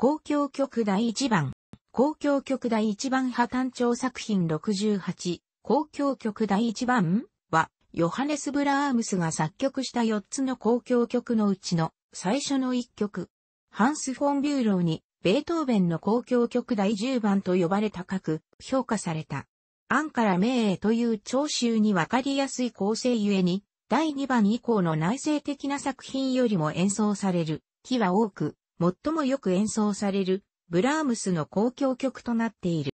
公共曲第1番、公共曲第1番破綻調作品68、公共曲第1番は、ヨハネス・ブラームスが作曲した4つの公共曲のうちの最初の1曲。ハンス・フォン・ビューローに、ベートーベンの公共曲第10番と呼ばれ高く評価された。暗から名へという聴衆にわかりやすい構成ゆえに、第2番以降の内政的な作品よりも演奏される、木は多く、最もよく演奏される、ブラームスの公共曲となっている。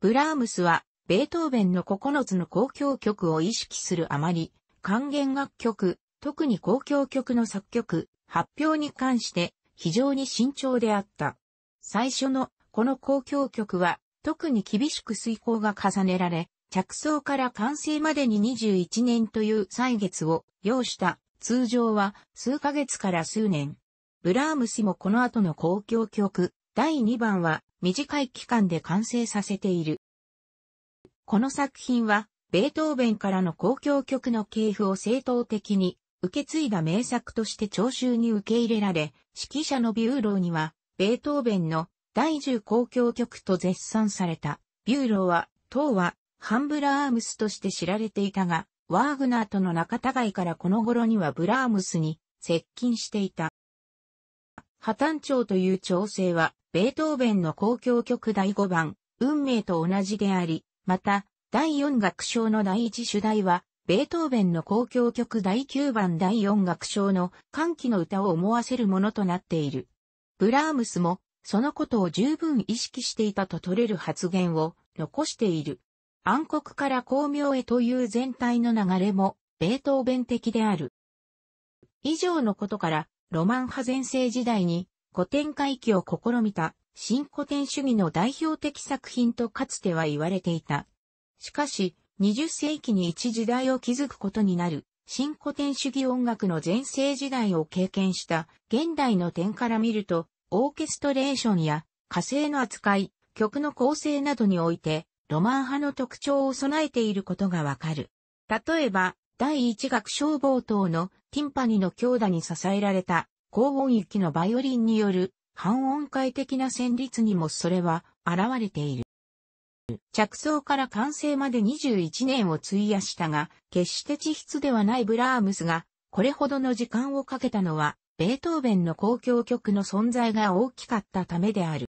ブラームスは、ベートーベンの9つの公共曲を意識するあまり、還元楽曲、特に公共曲の作曲、発表に関して非常に慎重であった。最初のこの公共曲は特に厳しく遂行が重ねられ、着想から完成までに21年という歳月を要した通常は数ヶ月から数年。ブラームスもこの後の公共曲、第2番は短い期間で完成させている。この作品は、ベートーベンからの公共曲の系譜を正当的に受け継いだ名作として聴衆に受け入れられ、指揮者のビューローには、ベートーベンの第10交響曲と絶賛された。ビューローは、当は、ハンブラームスとして知られていたが、ワーグナーとの仲違いからこの頃にはブラームスに接近していた。破綻調という調整は、ベートーベンの交響曲第5番、運命と同じであり、また、第4楽章の第1主題は、ベートーベンの交響曲第9番第4楽章の歓喜の歌を思わせるものとなっている。ブラームスも、そのことを十分意識していたと取れる発言を残している。暗黒から巧妙へという全体の流れも、ベートーベン的である。以上のことから、ロマン派前世時代に古典回帰を試みた新古典主義の代表的作品とかつては言われていた。しかし、20世紀に一時代を築くことになる新古典主義音楽の前世時代を経験した現代の点から見ると、オーケストレーションや火星の扱い、曲の構成などにおいて、ロマン派の特徴を備えていることがわかる。例えば、第一楽章冒頭のティンパニの強打に支えられた高音域のバイオリンによる半音階的な旋律にもそれは現れている。着想から完成まで21年を費やしたが、決して地質ではないブラームスが、これほどの時間をかけたのは、ベートーベンの公共曲の存在が大きかったためである。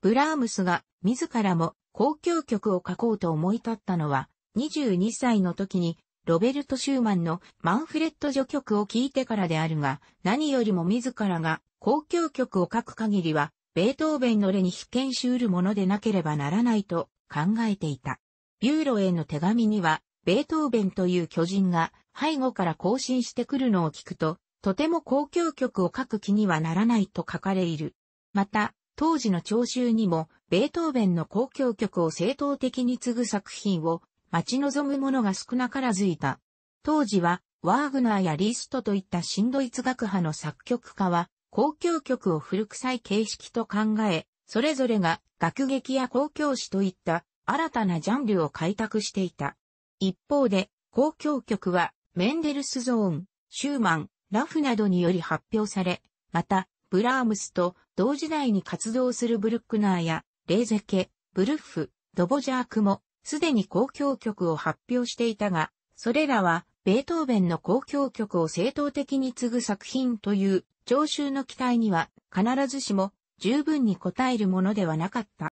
ブラームスが自らも公共曲を書こうと思い立ったのは、22歳の時にロベルト・シューマンのマンフレッド助曲を聴いてからであるが、何よりも自らが交響曲を書く限りは、ベートーベンの例に必見しうるものでなければならないと考えていた。ビューロへの手紙には、ベートーベンという巨人が背後から更新してくるのを聞くと、とても交響曲を書く気にはならないと書かれいる。また、当時の聴衆にも、ベートーベンの交響曲を正当的に継ぐ作品を待ち望む者が少なからずいた。当時は、ワーグナーやリーストといった新ドイツ学派の作曲家は、公共曲を古臭い形式と考え、それぞれが楽劇や公共詩といった新たなジャンルを開拓していた。一方で、公共曲はメンデルスゾーン、シューマン、ラフなどにより発表され、また、ブラームスと同時代に活動するブルックナーや、レーゼケ、ブルッフ、ドボジャークもすでに公共曲を発表していたが、それらはベートーベンの交響曲を正当的に継ぐ作品という聴衆の期待には必ずしも十分に応えるものではなかった。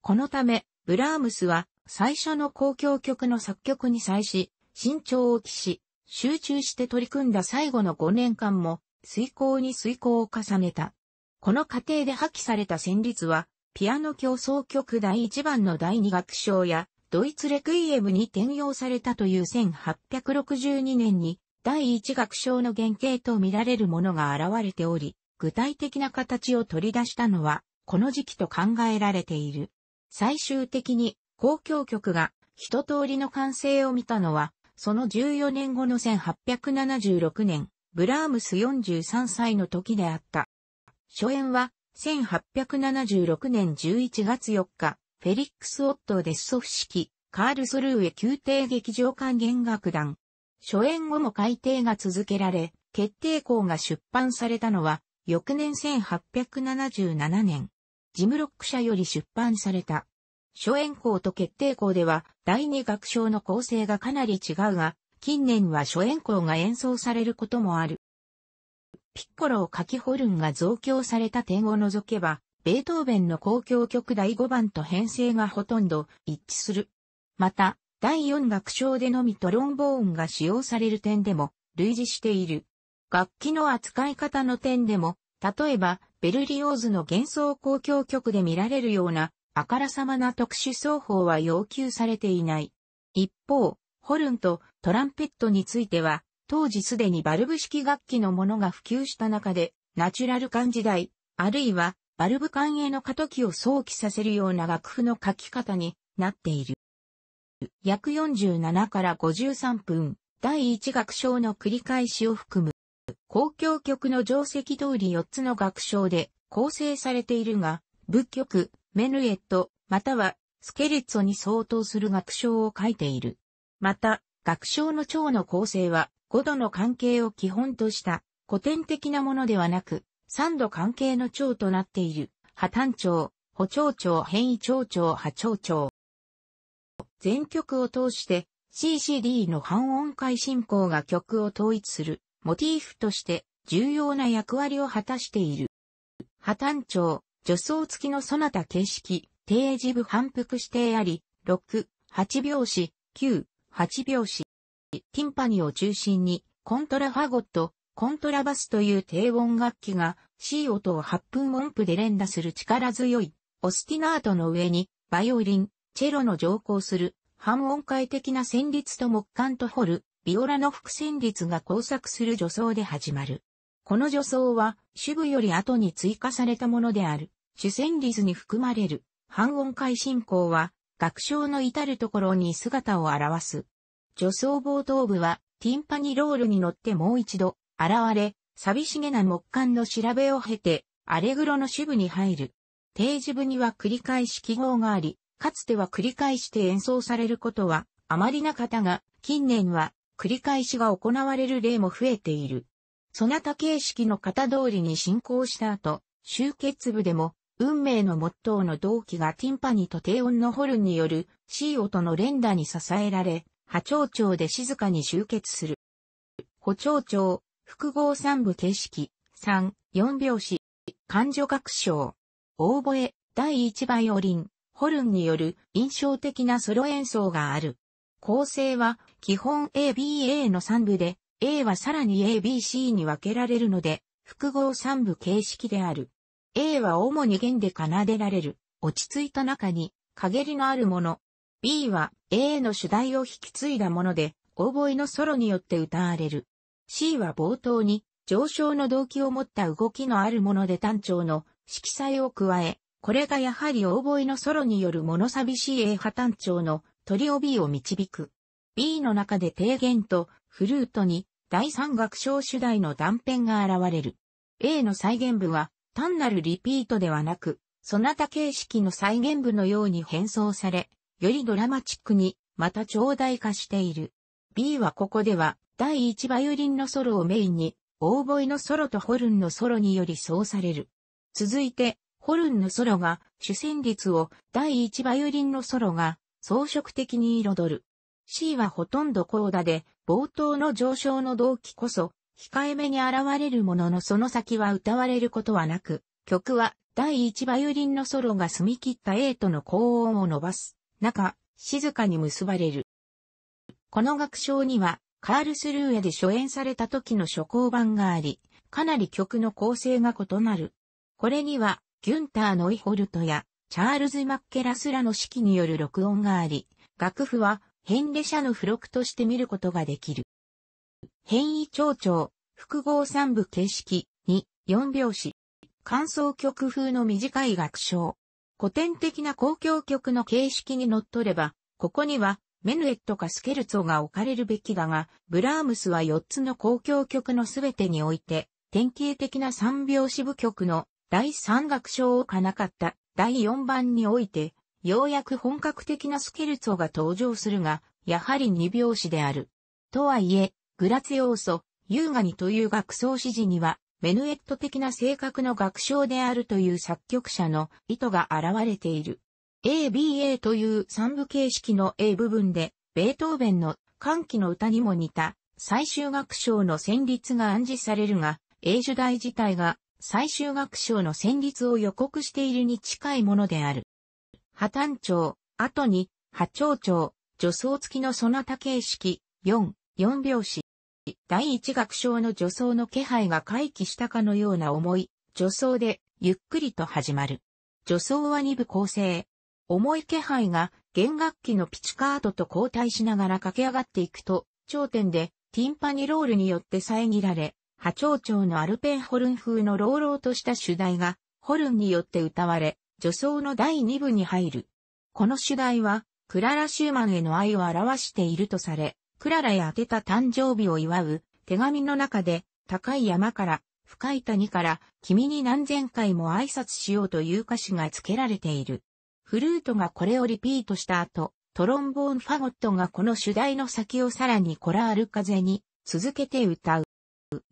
このため、ブラームスは最初の交響曲の作曲に際し、慎重を期し、集中して取り組んだ最後の5年間も、遂行に遂行を重ねた。この過程で破棄された旋律は、ピアノ競争曲第1番の第2楽章や、ドイツレクイエムに転用されたという1862年に、第1楽章の原型と見られるものが現れており、具体的な形を取り出したのは、この時期と考えられている。最終的に、公共曲が一通りの完成を見たのは、その14年後の1876年、ブラームス43歳の時であった。初演は1876年11月4日、フェリックス・オットー・デッソフ式、カールソルーへ宮廷劇場管弦楽団。初演後も改定が続けられ、決定校が出版されたのは、翌年1877年、ジムロック社より出版された。初演校と決定校では、第二楽章の構成がかなり違うが、近年は初演校が演奏されることもある。ピッコロを書きホルンが増強された点を除けば、ベートーベンの公共曲第5番と編成がほとんど一致する。また、第4楽章でのみトロンボーンが使用される点でも類似している。楽器の扱い方の点でも、例えば、ベルリオーズの幻想公共曲で見られるような、あからさまな特殊奏法は要求されていない。一方、ホルンとトランペットについては、当時すでにバルブ式楽器のものが普及した中で、ナチュラル管時代、あるいはバルブ管への過渡期を想起させるような楽譜の書き方になっている。約47から53分、第1楽章の繰り返しを含む、公共曲の定石通り4つの楽章で構成されているが、仏曲、メヌエット、またはスケレッツォに相当する楽章を書いている。また、楽章の蝶の構成は、5度の関係を基本とした古典的なものではなく、3度関係の長となっている、破綻長、補長長変異長長波長長。全曲を通して CCD の半音階進行が曲を統一するモチーフとして重要な役割を果たしている。破綻長、助走付きのそなた形式、定時部反復指定あり、6、8拍子、9、8拍子、ティンパニを中心に、コントラファゴット、コントラバスという低音楽器が C 音を8分音符で連打する力強いオスティナートの上にバイオリン、チェロの乗降する半音階的な旋律と木管とホル、ビオラの副旋律が交錯する助奏で始まる。この助奏は主部より後に追加されたものである。主旋律に含まれる半音階進行は楽章の至るところに姿を表す。女装冒頭部は、ティンパニロールに乗ってもう一度、現れ、寂しげな木管の調べを経て、アレグロの支部に入る。定時部には繰り返し記号があり、かつては繰り返して演奏されることはあまりなかったが、近年は繰り返しが行われる例も増えている。そなた形式の型通りに進行した後、集結部でも、運命のモットーの同期がティンパニと低音のホルンによる C 音の連打に支えられ、波長町で静かに集結する。補聴町、複合三部形式、三、四拍子、感情学章、大声、第一バイオリン、ホルンによる印象的なソロ演奏がある。構成は基本 ABA の三部で、A はさらに ABC に分けられるので、複合三部形式である。A は主に弦で奏でられる、落ち着いた中に、陰りのあるもの、B は A の主題を引き継いだもので、オーボエのソロによって歌われる。C は冒頭に上昇の動機を持った動きのあるもので単調の色彩を加え、これがやはりオーボエのソロによる物寂しい A 波単調のトリオ B を導く。B の中で低弦とフルートに第三楽章主題の断片が現れる。A の再現部は単なるリピートではなく、そなた形式の再現部のように変装され、よりドラマチックに、また長大化している。B はここでは、第1バイオリンのソロをメインに、オーボイのソロとホルンのソロによりそうされる。続いて、ホルンのソロが主旋律を第1バイオリンのソロが装飾的に彩る。C はほとんどコーダで、冒頭の上昇の動機こそ、控えめに現れるもののその先は歌われることはなく、曲は第1バイオリンのソロが澄み切った A との高音を伸ばす。中、静かに結ばれる。この楽章には、カールスルーエで初演された時の初行版があり、かなり曲の構成が異なる。これには、ギュンター・ノイホルトや、チャールズ・マッケラスらの指揮による録音があり、楽譜は、ヘンレ社の付録として見ることができる。変異長調、複合三部形式、2、4拍子。感想曲風の短い楽章。古典的な公共曲の形式にのっとれば、ここにはメヌエットかスケルツォが置かれるべきだが、ブラームスは4つの公共曲のすべてにおいて、典型的な三拍子部曲の第3楽章を置かなかった第4番において、ようやく本格的なスケルツォが登場するが、やはり2拍子である。とはいえ、グラツ要素、優雅にという楽奏指示には、メヌエット的な性格の楽章であるという作曲者の意図が現れている。ABA という三部形式の A 部分で、ベートーベンの歓喜の歌にも似た最終楽章の旋律が暗示されるが、A 主題自体が最終楽章の旋律を予告しているに近いものである。破綻調、後に、波長調、助走付きのソナタ形式、4、4拍子、第一楽章の助走の気配が回帰したかのような重い、助走で、ゆっくりと始まる。助走は2部構成。重い気配が、弦楽器のピチカートと交代しながら駆け上がっていくと、頂点で、ティンパニロールによって遮られ、波長長のアルペンホルン風の朗々とした主題が、ホルンによって歌われ、助走の第2部に入る。この主題は、クララ・シューマンへの愛を表しているとされ、クララや宛てた誕生日を祝う手紙の中で、高い山から深い谷から君に何千回も挨拶しようという歌詞が付けられている。フルートがこれをリピートした後、トロンボーンファゴットがこの主題の先をさらにコラール風に続けて歌う。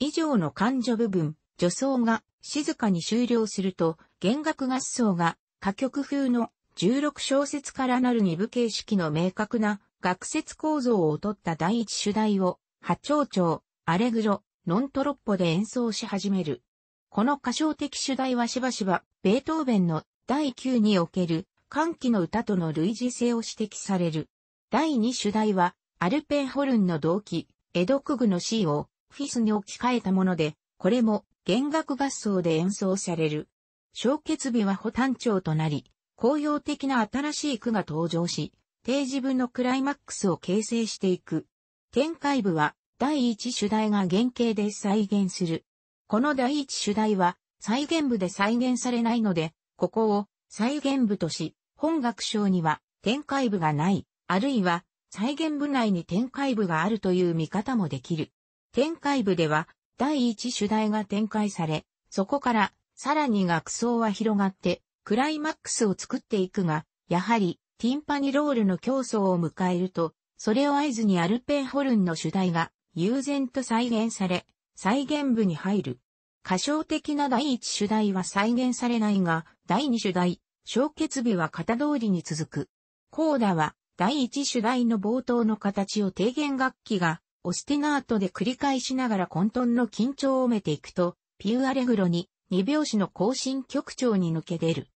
以上の感情部分、助走が静かに終了すると、弦楽合奏が歌曲風の16小節からなる二部形式の明確な学説構造を取った第一主題を、波長長、アレグロ、ノントロッポで演奏し始める。この歌唱的主題はしばしば、ベートーベンの第9における、歓喜の歌との類似性を指摘される。第二主題は、アルペンホルンの同期、エドクグの C をフィスに置き換えたもので、これも弦楽合奏で演奏される。小結尾は保単調となり、紅葉的な新しい句が登場し、定時部のクライマックスを形成していく。展開部は第一主題が原型で再現する。この第一主題は再現部で再現されないので、ここを再現部とし、本学章には展開部がない、あるいは再現部内に展開部があるという見方もできる。展開部では第一主題が展開され、そこからさらに学層は広がってクライマックスを作っていくが、やはりティンパニロールの競争を迎えると、それを合図にアルペンホルンの主題が悠然と再現され、再現部に入る。歌唱的な第一主題は再現されないが、第二主題、小結尾は型通りに続く。コーダは、第一主題の冒頭の形を低弦楽器が、オスティナートで繰り返しながら混沌の緊張を埋めていくと、ピューアレグロに、二拍子の更新曲調に抜け出る。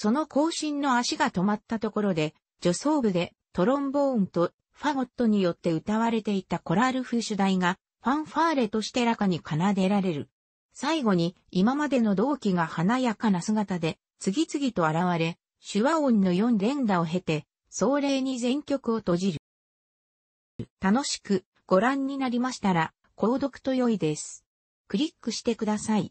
その更新の足が止まったところで、助走部でトロンボーンとファゴットによって歌われていたコラール風主題がファンファーレとしてらかに奏でられる。最後に今までの同期が華やかな姿で次々と現れ、手話音の4連打を経て、壮麗に全曲を閉じる。楽しくご覧になりましたら、購読と良いです。クリックしてください。